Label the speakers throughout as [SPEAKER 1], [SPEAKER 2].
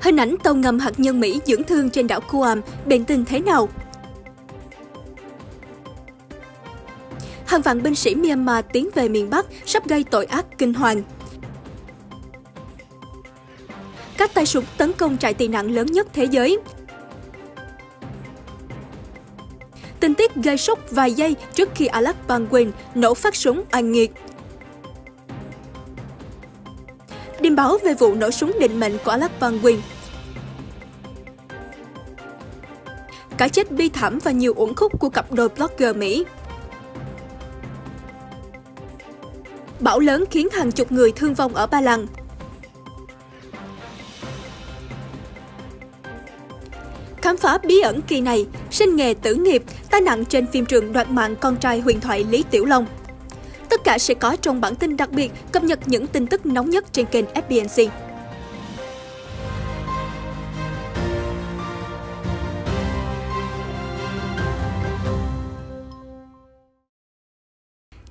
[SPEAKER 1] Hình ảnh tàu ngầm hạt nhân Mỹ dưỡng thương trên đảo Guam biện tình thế nào? Hàng vạn binh sĩ Myanmar tiến về miền Bắc sắp gây tội ác kinh hoàng. Các tay súng tấn công trại tị nạn lớn nhất thế giới. Tình tiết gây sốc vài giây trước khi Alak Baldwin nổ phát súng anh nghiệt tin báo về vụ nổ súng định mệnh của Alex Van Wyn. Cái chết bi thảm và nhiều uổng khúc của cặp đôi blogger Mỹ Bão lớn khiến hàng chục người thương vong ở Ba Lan Khám phá bí ẩn kỳ này, sinh nghề tử nghiệp, tai nạn trên phim trường đoạt mạng con trai huyền thoại Lý Tiểu Long Tất cả sẽ có trong bản tin đặc biệt cập nhật những tin tức nóng nhất trên kênh FBNC.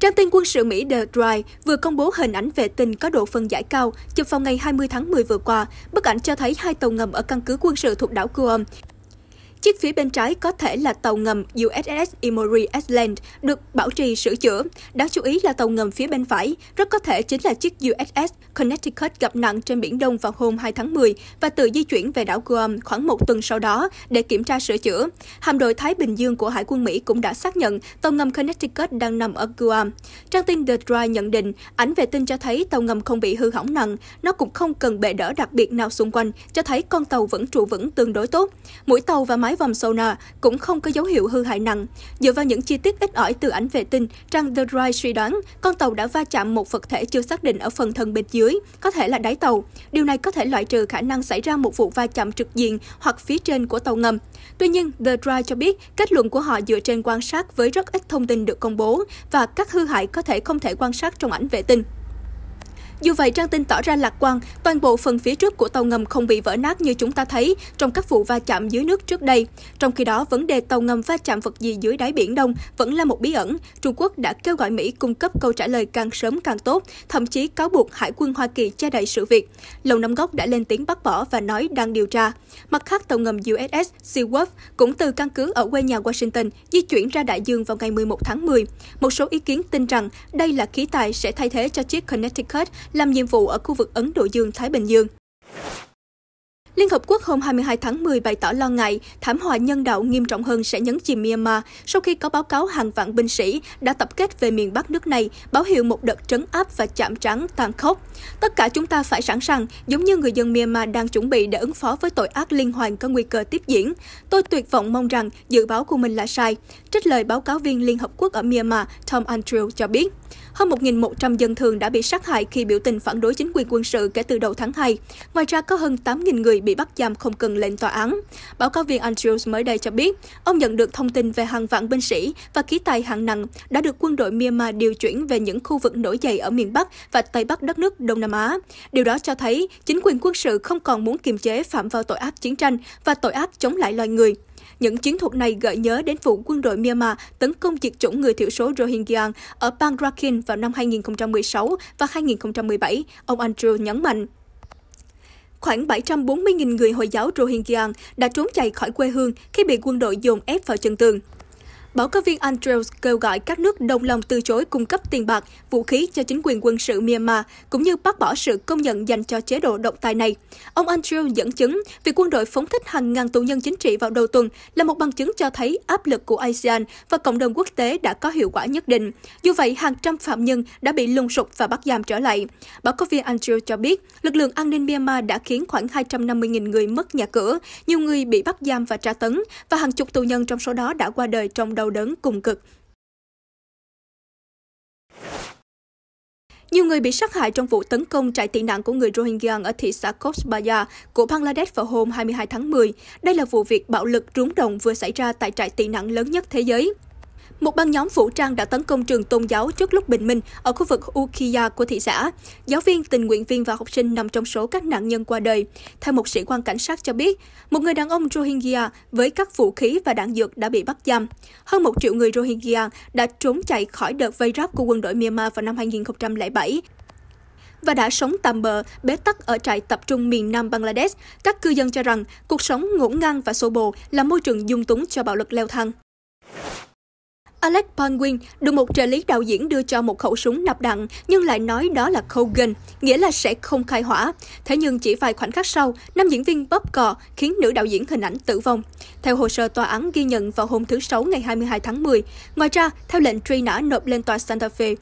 [SPEAKER 1] Trang tin quân sự Mỹ The Drive vừa công bố hình ảnh vệ tinh có độ phân giải cao chụp vào ngày 20 tháng 10 vừa qua. Bức ảnh cho thấy hai tàu ngầm ở căn cứ quân sự thuộc đảo Guam. Chiếc phía bên trái có thể là tàu ngầm USS Emory Island được bảo trì sửa chữa. Đáng chú ý là tàu ngầm phía bên phải rất có thể chính là chiếc USS Connecticut gặp nạn trên Biển Đông vào hôm 2 tháng 10 và tự di chuyển về đảo Guam khoảng một tuần sau đó để kiểm tra sửa chữa. Hạm đội Thái Bình Dương của Hải quân Mỹ cũng đã xác nhận tàu ngầm Connecticut đang nằm ở Guam. Trang tin The Drive nhận định, ảnh vệ tinh cho thấy tàu ngầm không bị hư hỏng nặng, nó cũng không cần bệ đỡ đặc biệt nào xung quanh, cho thấy con tàu vẫn trụ vững tương đối tốt. Mũi tàu và mái máy vòng sonar cũng không có dấu hiệu hư hại nặng. Dựa vào những chi tiết ít ỏi từ ảnh vệ tinh, trang The Drive suy đoán con tàu đã va chạm một vật thể chưa xác định ở phần thân bên dưới, có thể là đáy tàu. Điều này có thể loại trừ khả năng xảy ra một vụ va chạm trực diện hoặc phía trên của tàu ngầm. Tuy nhiên, The Drive cho biết kết luận của họ dựa trên quan sát với rất ít thông tin được công bố và các hư hại có thể không thể quan sát trong ảnh vệ tinh. Dù vậy, trang tin tỏ ra lạc quan, toàn bộ phần phía trước của tàu ngầm không bị vỡ nát như chúng ta thấy trong các vụ va chạm dưới nước trước đây. Trong khi đó, vấn đề tàu ngầm va chạm vật gì dưới đáy biển Đông vẫn là một bí ẩn. Trung Quốc đã kêu gọi Mỹ cung cấp câu trả lời càng sớm càng tốt, thậm chí cáo buộc Hải quân Hoa Kỳ che đậy sự việc. Lầu Năm Góc đã lên tiếng bác bỏ và nói đang điều tra. Mặt khác, tàu ngầm USS Seawolf cũng từ căn cứ ở quê nhà Washington di chuyển ra đại dương vào ngày 11 tháng 10. Một số ý kiến tin rằng đây là khí tài sẽ thay thế cho chiếc Connecticut làm nhiệm vụ ở khu vực Ấn Độ Dương-Thái Bình Dương. Liên Hợp Quốc hôm 22 tháng 10 bày tỏ lo ngại thảm họa nhân đạo nghiêm trọng hơn sẽ nhấn chìm Myanmar sau khi có báo cáo hàng vạn binh sĩ đã tập kết về miền Bắc nước này, báo hiệu một đợt trấn áp và chạm trán tàn khốc. Tất cả chúng ta phải sẵn sàng, giống như người dân Myanmar đang chuẩn bị để ứng phó với tội ác liên hoàn có nguy cơ tiếp diễn. Tôi tuyệt vọng mong rằng dự báo của mình là sai, trích lời báo cáo viên Liên Hợp Quốc ở Myanmar Tom Andrew cho biết. Hơn 1.100 dân thường đã bị sát hại khi biểu tình phản đối chính quyền quân sự kể từ đầu tháng 2. Ngoài ra, có hơn 8.000 người bị bắt giam không cần lệnh tòa án. Báo cáo viên Andrews mới đây cho biết, ông nhận được thông tin về hàng vạn binh sĩ và khí tài hạng nặng đã được quân đội Myanmar điều chuyển về những khu vực nổi dậy ở miền Bắc và Tây Bắc đất nước Đông Nam Á. Điều đó cho thấy chính quyền quân sự không còn muốn kiềm chế phạm vào tội ác chiến tranh và tội ác chống lại loài người. Những chiến thuật này gợi nhớ đến vụ quân đội Myanmar tấn công diệt chủng người thiểu số Rohingya ở bang Rakhine vào năm 2016 và 2017, ông Andrew nhấn mạnh khoảng 740.000 người Hồi giáo Rohingya đã trốn chạy khỏi quê hương khi bị quân đội dồn ép vào chân tường. Báo cáo viên Andrews kêu gọi các nước đồng lòng từ chối cung cấp tiền bạc, vũ khí cho chính quyền quân sự Myanmar, cũng như bác bỏ sự công nhận dành cho chế độ độc tài này. Ông Andrews dẫn chứng việc quân đội phóng thích hàng ngàn tù nhân chính trị vào đầu tuần là một bằng chứng cho thấy áp lực của ASEAN và cộng đồng quốc tế đã có hiệu quả nhất định. Dù vậy, hàng trăm phạm nhân đã bị lùng sụp và bắt giam trở lại. Báo cáo viên Andrews cho biết, lực lượng an ninh Myanmar đã khiến khoảng 250.000 người mất nhà cửa, nhiều người bị bắt giam và tra tấn, và hàng chục tù nhân trong số đó đã qua đời trong đầu đau đớn cùng cực. Nhiều người bị sát hại trong vụ tấn công trại tị nạn của người Rohingya ở thị xã Coxbazar của Bangladesh vào hôm 22 tháng 10. Đây là vụ việc bạo lực rúng động vừa xảy ra tại trại tị nạn lớn nhất thế giới. Một băng nhóm vũ trang đã tấn công trường tôn giáo trước lúc bình minh ở khu vực Ukiya của thị xã. Giáo viên, tình nguyện viên và học sinh nằm trong số các nạn nhân qua đời. Theo một sĩ quan cảnh sát cho biết, một người đàn ông Rohingya với các vũ khí và đạn dược đã bị bắt giam. Hơn một triệu người Rohingya đã trốn chạy khỏi đợt vây ráp của quân đội Myanmar vào năm 2007 và đã sống tạm bờ, bế tắc ở trại tập trung miền Nam Bangladesh. Các cư dân cho rằng cuộc sống ngổn ngang và xô bồ là môi trường dung túng cho bạo lực leo thang. Alex Baldwin được một trợ lý đạo diễn đưa cho một khẩu súng nạp đạn nhưng lại nói đó là Kogan, nghĩa là sẽ không khai hỏa. Thế nhưng chỉ vài khoảnh khắc sau, nam diễn viên bóp cò khiến nữ đạo diễn hình ảnh tử vong. Theo hồ sơ tòa án ghi nhận vào hôm thứ Sáu ngày 22 tháng 10. Ngoài ra, theo lệnh truy nã nộp lên tòa Santa Fe,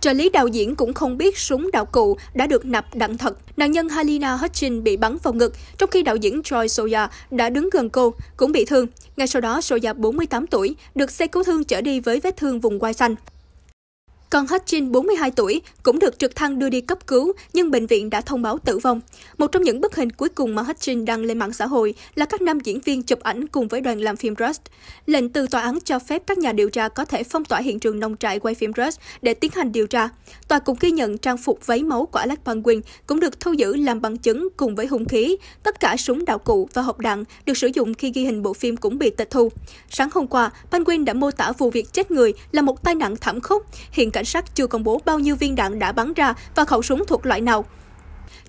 [SPEAKER 1] Trợ lý đạo diễn cũng không biết súng đạo cụ đã được nạp đạn thật. Nạn nhân Halina Hutchin bị bắn vào ngực, trong khi đạo diễn Troy Sawyer đã đứng gần cô, cũng bị thương. Ngay sau đó, Sawyer 48 tuổi, được xe cứu thương chở đi với vết thương vùng quai xanh. Con Hutchin, 42 tuổi, cũng được trực thăng đưa đi cấp cứu, nhưng bệnh viện đã thông báo tử vong. Một trong những bức hình cuối cùng mà Hachin đăng lên mạng xã hội là các nam diễn viên chụp ảnh cùng với đoàn làm phim Rust. Lệnh từ tòa án cho phép các nhà điều tra có thể phong tỏa hiện trường nông trại quay phim Rust để tiến hành điều tra. Tòa cũng ghi nhận trang phục váy máu của Alex Baldwin cũng được thu giữ làm bằng chứng cùng với hung khí. Tất cả súng đạo cụ và hộp đạn được sử dụng khi ghi hình bộ phim cũng bị tịch thu. Sáng hôm qua, Baldwin đã mô tả vụ việc chết người là một tai nạn thảm khốc. Hiện cả cảnh sát chưa công bố bao nhiêu viên đạn đã bắn ra và khẩu súng thuộc loại nào.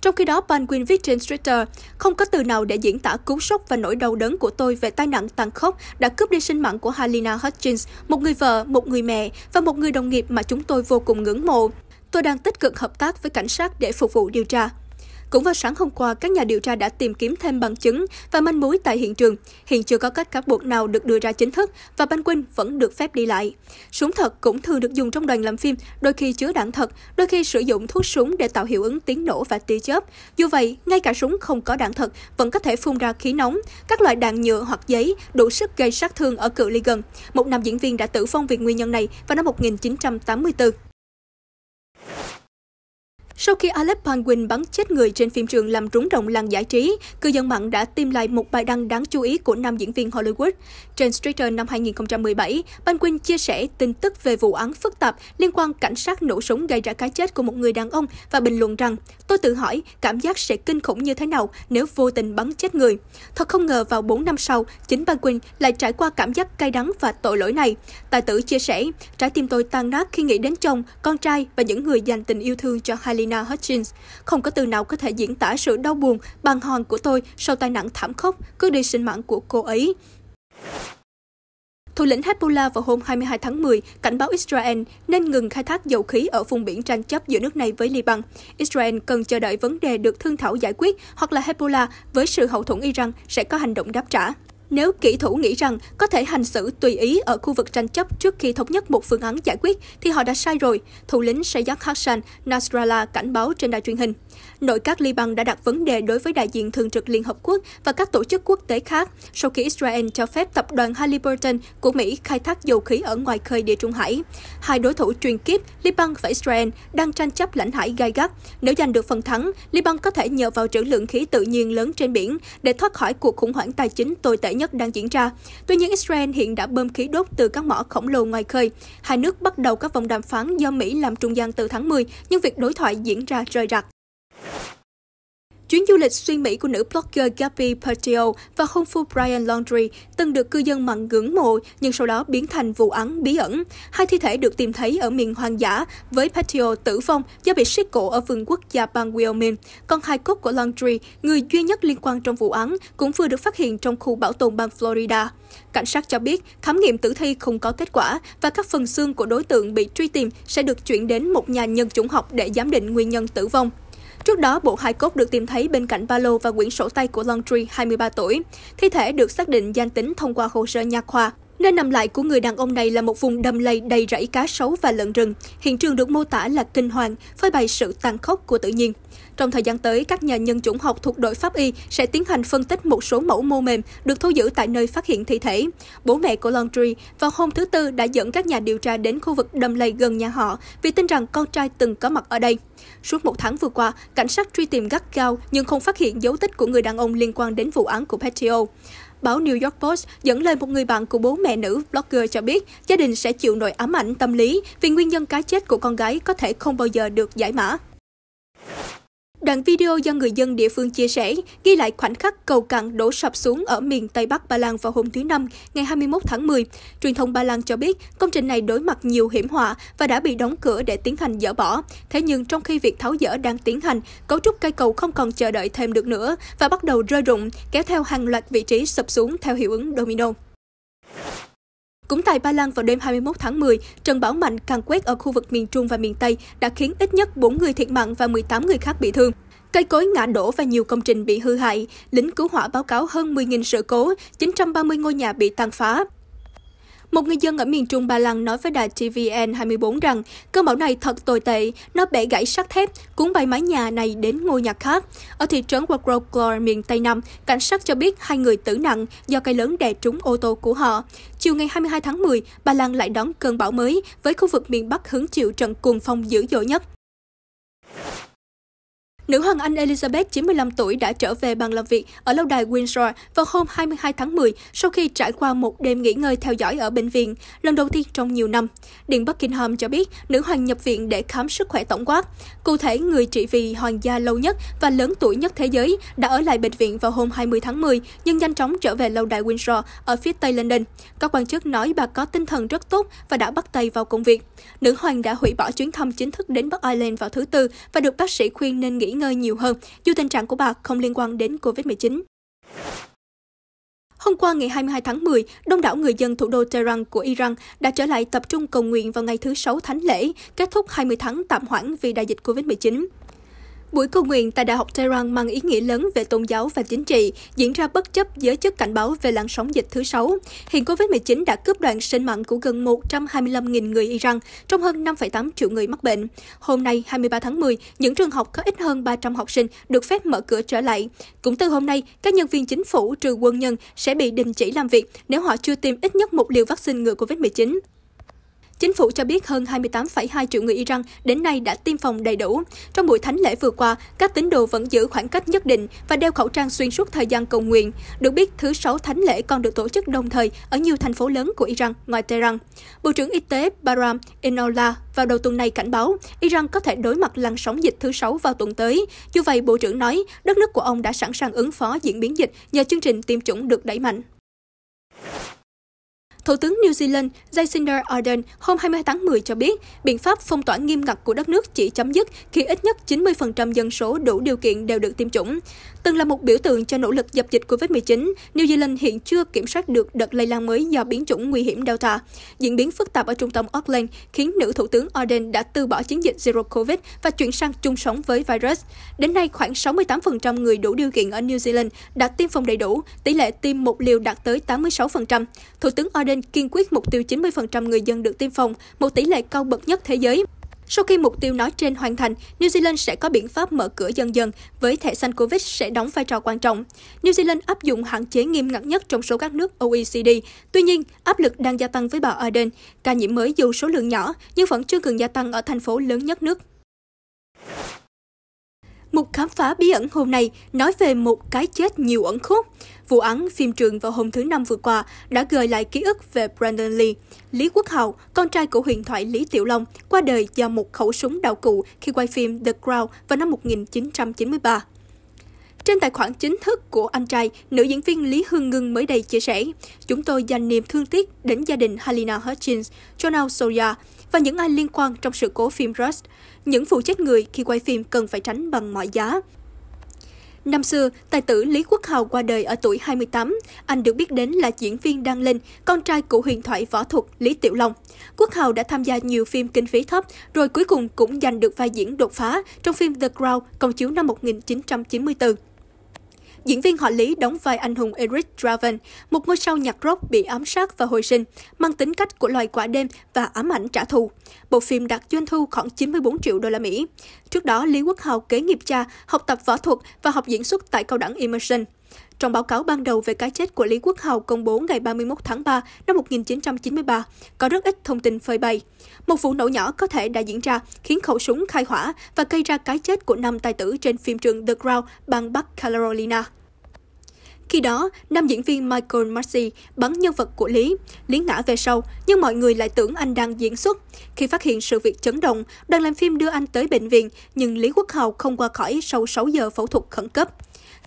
[SPEAKER 1] Trong khi đó, Penguin viết trên Twitter, không có từ nào để diễn tả cú sốc và nỗi đau đớn của tôi về tai nạn tàn khốc đã cướp đi sinh mạng của Halina Hutchins, một người vợ, một người mẹ và một người đồng nghiệp mà chúng tôi vô cùng ngưỡng mộ. Tôi đang tích cực hợp tác với cảnh sát để phục vụ điều tra. Cũng vào sáng hôm qua, các nhà điều tra đã tìm kiếm thêm bằng chứng và manh mối tại hiện trường. Hiện chưa có các cáo buộc nào được đưa ra chính thức và Ban Quynh vẫn được phép đi lại. Súng thật cũng thường được dùng trong đoàn làm phim, đôi khi chứa đạn thật, đôi khi sử dụng thuốc súng để tạo hiệu ứng tiếng nổ và tia chớp. Dù vậy, ngay cả súng không có đạn thật vẫn có thể phun ra khí nóng, các loại đạn nhựa hoặc giấy đủ sức gây sát thương ở cự ly gần. Một nam diễn viên đã tử vong vì nguyên nhân này vào năm 1984. Sau khi Alep Baldwin bắn chết người trên phim trường làm rúng động làng giải trí, cư dân mạng đã tìm lại một bài đăng đáng chú ý của nam diễn viên Hollywood. Trên Twitter năm 2017, Baldwin chia sẻ tin tức về vụ án phức tạp liên quan cảnh sát nổ súng gây ra cái chết của một người đàn ông và bình luận rằng Tôi tự hỏi cảm giác sẽ kinh khủng như thế nào nếu vô tình bắn chết người. Thật không ngờ vào 4 năm sau, chính Baldwin lại trải qua cảm giác cay đắng và tội lỗi này. Tài tử chia sẻ, trái tim tôi tan nát khi nghĩ đến chồng, con trai và những người dành tình yêu thương cho Halina. Christina Hutchins. Không có từ nào có thể diễn tả sự đau buồn, bàng hoàng của tôi sau tai nạn thảm khốc, cướp đi sinh mạng của cô ấy. Thủ lĩnh Hezbollah vào hôm 22 tháng 10 cảnh báo Israel nên ngừng khai thác dầu khí ở vùng biển tranh chấp giữa nước này với Liban. Israel cần chờ đợi vấn đề được thương thảo giải quyết hoặc là Hezbollah với sự hậu thuẫn Iran sẽ có hành động đáp trả. Nếu kỹ thủ nghĩ rằng có thể hành xử tùy ý ở khu vực tranh chấp trước khi thống nhất một phương án giải quyết thì họ đã sai rồi, thủ lĩnh Sayyad Hassan Nasrallah cảnh báo trên đài truyền hình. Nội các Liban đã đặt vấn đề đối với đại diện thường trực Liên Hợp Quốc và các tổ chức quốc tế khác sau khi Israel cho phép tập đoàn Halliburton của Mỹ khai thác dầu khí ở ngoài khơi Địa Trung Hải. Hai đối thủ truyền kiếp Liban và Israel đang tranh chấp lãnh hải gai gắt. Nếu giành được phần thắng, Liban có thể nhờ vào trữ lượng khí tự nhiên lớn trên biển để thoát khỏi cuộc khủng hoảng tài chính tồi tệ nhất đang diễn ra. Tuy nhiên, Israel hiện đã bơm khí đốt từ các mỏ khổng lồ ngoài khơi. Hai nước bắt đầu các vòng đàm phán do Mỹ làm trung gian từ tháng 10, nhưng việc đối thoại diễn ra rời rạc. Chuyến du lịch xuyên Mỹ của nữ blogger Gabby Petio và hôn phu Brian Laundrie từng được cư dân mạng ngưỡng mộ nhưng sau đó biến thành vụ án bí ẩn. Hai thi thể được tìm thấy ở miền hoang dã với Petio tử vong do bị siết cổ ở vườn quốc gia bang Wyoming. Còn hai cốt của Laundrie, người duy nhất liên quan trong vụ án, cũng vừa được phát hiện trong khu bảo tồn bang Florida. Cảnh sát cho biết khám nghiệm tử thi không có kết quả và các phần xương của đối tượng bị truy tìm sẽ được chuyển đến một nhà nhân chủng học để giám định nguyên nhân tử vong. Trước đó, bộ hài cốt được tìm thấy bên cạnh ba lô và quyển sổ tay của Longtree, 23 tuổi. Thi thể được xác định danh tính thông qua hồ sơ nha khoa Nơi nằm lại của người đàn ông này là một vùng đầm lầy đầy rẫy cá sấu và lợn rừng. Hiện trường được mô tả là kinh hoàng, phơi bày sự tàn khốc của tự nhiên. Trong thời gian tới, các nhà nhân chủng học thuộc đội pháp y sẽ tiến hành phân tích một số mẫu mô mềm được thu giữ tại nơi phát hiện thi thể. Bố mẹ của Laundry vào hôm thứ Tư đã dẫn các nhà điều tra đến khu vực đầm lầy gần nhà họ vì tin rằng con trai từng có mặt ở đây. Suốt một tháng vừa qua, cảnh sát truy tìm gắt gao nhưng không phát hiện dấu tích của người đàn ông liên quan đến vụ án của Petio báo New York Post dẫn lời một người bạn của bố mẹ nữ blogger cho biết gia đình sẽ chịu nỗi ám ảnh tâm lý vì nguyên nhân cái chết của con gái có thể không bao giờ được giải mã. Đoạn video do người dân địa phương chia sẻ ghi lại khoảnh khắc cầu cạn đổ sập xuống ở miền Tây Bắc Ba Lan vào hôm thứ Năm, ngày 21 tháng 10. Truyền thông Ba Lan cho biết công trình này đối mặt nhiều hiểm họa và đã bị đóng cửa để tiến hành dỡ bỏ. Thế nhưng trong khi việc tháo dỡ đang tiến hành, cấu trúc cây cầu không còn chờ đợi thêm được nữa và bắt đầu rơi rụng, kéo theo hàng loạt vị trí sập xuống theo hiệu ứng domino. Cũng tại Ba Lan vào đêm 21 tháng 10, trận bão mạnh càng quét ở khu vực miền Trung và miền Tây đã khiến ít nhất 4 người thiệt mạng và 18 người khác bị thương. Cây cối ngã đổ và nhiều công trình bị hư hại. Lính cứu hỏa báo cáo hơn 10.000 sự cố, 930 ngôi nhà bị tàn phá. Một người dân ở miền Trung Ba Lan nói với đài TVN24 rằng cơn bão này thật tồi tệ, nó bẻ gãy sắt thép, cuốn bay mái nhà này đến ngôi nhà khác. Ở thị trấn Wrocław, miền Tây Nam, cảnh sát cho biết hai người tử nặng do cây lớn đè trúng ô tô của họ. Chiều ngày 22 tháng 10, Ba Lan lại đón cơn bão mới với khu vực miền Bắc hứng chịu trận cuồng phong dữ dội nhất. Nữ hoàng Anh Elizabeth 95 tuổi đã trở về bằng làm việc ở lâu đài Windsor vào hôm 22 tháng 10 sau khi trải qua một đêm nghỉ ngơi theo dõi ở bệnh viện, lần đầu tiên trong nhiều năm. Điện Buckingham cho biết nữ hoàng nhập viện để khám sức khỏe tổng quát. Cụ thể, người trị vì hoàng gia lâu nhất và lớn tuổi nhất thế giới đã ở lại bệnh viện vào hôm 20 tháng 10 nhưng nhanh chóng trở về lâu đài Windsor ở phía tây London. Các quan chức nói bà có tinh thần rất tốt và đã bắt tay vào công việc. Nữ hoàng đã hủy bỏ chuyến thăm chính thức đến Bắc Ireland vào thứ Tư và được bác sĩ khuyên nên nghỉ ngơi nhiều hơn, dù tình trạng của bà không liên quan đến COVID-19. Hôm qua ngày 22 tháng 10, đông đảo người dân thủ đô Tehran của Iran đã trở lại tập trung cầu nguyện vào ngày thứ Sáu Thánh lễ, kết thúc 20 tháng tạm hoãn vì đại dịch COVID-19. Buổi cầu nguyện tại Đại học Tehran mang ý nghĩa lớn về tôn giáo và chính trị, diễn ra bất chấp giới chức cảnh báo về làn sóng dịch thứ sáu. Hiện COVID-19 đã cướp đoạn sinh mạng của gần 125.000 người Iran, trong hơn 5,8 triệu người mắc bệnh. Hôm nay, 23 tháng 10, những trường học có ít hơn 300 học sinh được phép mở cửa trở lại. Cũng từ hôm nay, các nhân viên chính phủ trừ quân nhân sẽ bị đình chỉ làm việc nếu họ chưa tiêm ít nhất một liều vaccine ngừa COVID-19. Chính phủ cho biết hơn 28,2 triệu người Iran đến nay đã tiêm phòng đầy đủ. Trong buổi thánh lễ vừa qua, các tín đồ vẫn giữ khoảng cách nhất định và đeo khẩu trang xuyên suốt thời gian cầu nguyện. Được biết, thứ sáu thánh lễ còn được tổ chức đồng thời ở nhiều thành phố lớn của Iran ngoài Tehran. Bộ trưởng Y tế Baram Enola vào đầu tuần này cảnh báo Iran có thể đối mặt làn sóng dịch thứ sáu vào tuần tới. Dù vậy, Bộ trưởng nói đất nước của ông đã sẵn sàng ứng phó diễn biến dịch nhờ chương trình tiêm chủng được đẩy mạnh. Thủ tướng New Zealand Jacinda Ardern hôm 20 tháng 10 cho biết, biện pháp phong tỏa nghiêm ngặt của đất nước chỉ chấm dứt khi ít nhất 90% dân số đủ điều kiện đều được tiêm chủng. Từng là một biểu tượng cho nỗ lực dập dịch COVID-19, New Zealand hiện chưa kiểm soát được đợt lây lan mới do biến chủng nguy hiểm Delta. Diễn biến phức tạp ở trung tâm Auckland khiến nữ thủ tướng Ardern đã từ bỏ chiến dịch Zero COVID và chuyển sang chung sống với virus. Đến nay, khoảng 68% người đủ điều kiện ở New Zealand đã tiêm phòng đầy đủ, tỷ lệ tiêm một liều đạt tới 86%. Thủ tướng Ardern Minh kiên quyết mục tiêu 90% người dân được tiêm phòng, một tỷ lệ cao bậc nhất thế giới. Sau khi mục tiêu nói trên hoàn thành, New Zealand sẽ có biện pháp mở cửa dần dần với thẻ xanh Covid sẽ đóng vai trò quan trọng. New Zealand áp dụng hạn chế nghiêm ngặt nhất trong số các nước OECD. Tuy nhiên, áp lực đang gia tăng với bà Ardern. Ca nhiễm mới dù số lượng nhỏ nhưng vẫn chưa ngừng gia tăng ở thành phố lớn nhất nước. Một khám phá bí ẩn hôm nay nói về một cái chết nhiều ẩn khúc. Vụ án phim trường vào hôm thứ Năm vừa qua đã gợi lại ký ức về Brandon Lee, Lý Quốc Hậu, con trai của huyền thoại Lý Tiểu Long, qua đời do một khẩu súng đạo cụ khi quay phim The Crown vào năm 1993. Trên tài khoản chính thức của anh trai, nữ diễn viên Lý Hương Ngưng mới đây chia sẻ, chúng tôi dành niềm thương tiếc đến gia đình Halina Hutchins, Jonah Soya và những ai liên quan trong sự cố phim Rust. Những vụ chết người khi quay phim cần phải tránh bằng mọi giá. Năm xưa, tài tử Lý Quốc Hào qua đời ở tuổi 28. Anh được biết đến là diễn viên Đăng Linh, con trai của huyền thoại võ thuật Lý Tiểu Long. Quốc Hào đã tham gia nhiều phim kinh phí thấp, rồi cuối cùng cũng giành được vai diễn đột phá trong phim The Crown, công chiếu năm 1994. Diễn viên họ Lý đóng vai anh hùng Eric Draven, một ngôi sao nhạc rock bị ám sát và hồi sinh, mang tính cách của loài quả đêm và ám ảnh trả thù. Bộ phim đạt doanh thu khoảng 94 triệu đô la Mỹ. Trước đó, Lý Quốc Hào kế nghiệp cha, học tập võ thuật và học diễn xuất tại cao đẳng immersion. Trong báo cáo ban đầu về cái chết của Lý Quốc Hào công bố ngày 31 tháng 3 năm 1993, có rất ít thông tin phơi bày. Một vụ nổ nhỏ có thể đã diễn ra, khiến khẩu súng khai hỏa và gây ra cái chết của năm tài tử trên phim trường The Crown, bang Bắc Carolina. Khi đó, nam diễn viên Michael Massey bắn nhân vật của Lý. Lý ngã về sau, nhưng mọi người lại tưởng anh đang diễn xuất. Khi phát hiện sự việc chấn động, đoàn làm phim đưa anh tới bệnh viện, nhưng Lý Quốc Hào không qua khỏi sau 6 giờ phẫu thuật khẩn cấp.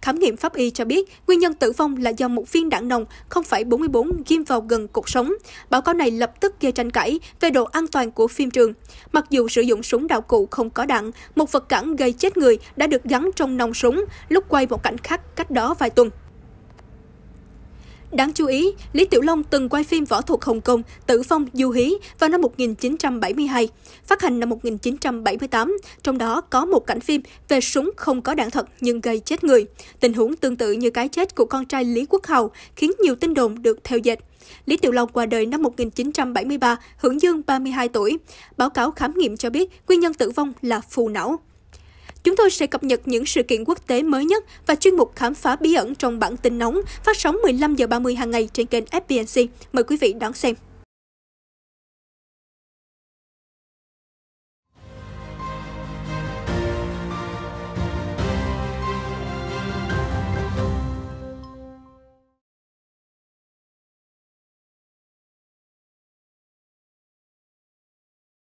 [SPEAKER 1] Khám nghiệm pháp y cho biết nguyên nhân tử vong là do một viên đạn nồng 0,44 ghim vào gần cột sống. Báo cáo này lập tức gây tranh cãi về độ an toàn của phim trường. Mặc dù sử dụng súng đạo cụ không có đạn, một vật cản gây chết người đã được gắn trong nòng súng lúc quay một cảnh khác cách đó vài tuần. Đáng chú ý, Lý Tiểu Long từng quay phim võ thuật Hồng Kông Tử Phong Du Hí vào năm 1972, phát hành năm 1978, trong đó có một cảnh phim về súng không có đạn thật nhưng gây chết người. Tình huống tương tự như cái chết của con trai Lý Quốc Hào khiến nhiều tin đồn được theo dệt. Lý Tiểu Long qua đời năm 1973, hưởng dương 32 tuổi. Báo cáo khám nghiệm cho biết nguyên nhân tử vong là phù não. Chúng tôi sẽ cập nhật những sự kiện quốc tế mới nhất và chuyên mục khám phá bí ẩn trong bản tin nóng phát sóng 15 giờ 30 hàng ngày trên kênh FBNC. Mời quý vị đón xem.